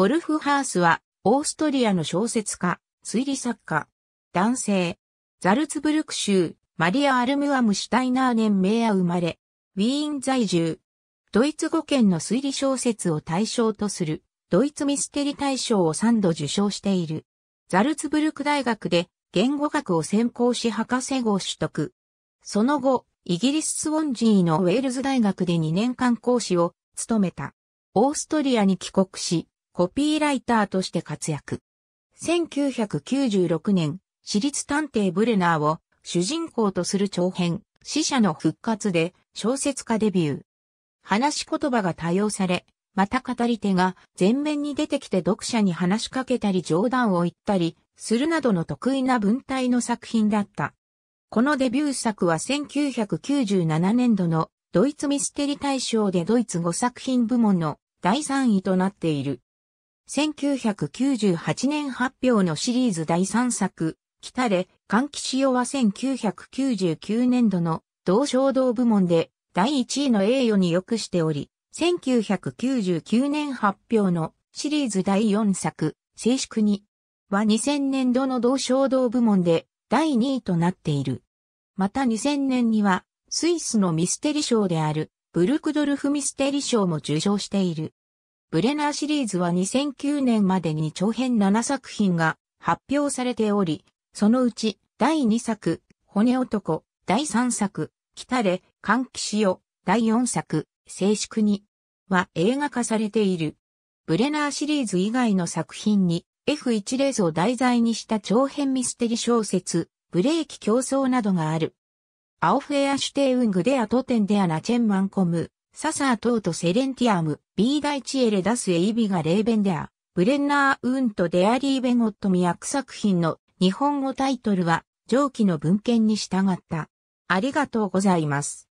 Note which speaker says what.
Speaker 1: ボルフハースは、オーストリアの小説家、推理作家、男性、ザルツブルク州、マリア・アルムアムシュタイナー年名や生まれ、ウィーン在住、ドイツ語圏の推理小説を対象とする、ドイツミステリ大賞を3度受賞している。ザルツブルク大学で言語学を専攻し博士号取得。その後、イギリス・スウォンジーのウェールズ大学で2年間講師を務めた。オーストリアに帰国し、コピーライターとして活躍。1996年、私立探偵ブレナーを主人公とする長編、死者の復活で小説家デビュー。話し言葉が多用され、また語り手が前面に出てきて読者に話しかけたり冗談を言ったりするなどの得意な文体の作品だった。このデビュー作は1997年度のドイツミステリ大賞でドイツ語作品部門の第3位となっている。1998年発表のシリーズ第3作、来たれ、換気塩は1999年度の同衝動部門で第1位の栄誉に良くしており、1999年発表のシリーズ第4作、静粛には2000年度の同衝動部門で第2位となっている。また2000年にはスイスのミステリ賞であるブルクドルフミステリ賞も受賞している。ブレナーシリーズは2009年までに長編7作品が発表されており、そのうち第2作、骨男、第3作、来たれ、換気しよ、第4作、静粛に、は映画化されている。ブレナーシリーズ以外の作品に F1 レースを題材にした長編ミステリ小説、ブレーキ競争などがある。アオフェアシュテウングデアトテンデアナチェンマンコム、ササー等とセレンティアム、ビーダイチエレダスエイビガレーベンデア、ブレンナーウントデアリーベゴットミク作品の日本語タイトルは上記の文献に従った。ありがとうございます。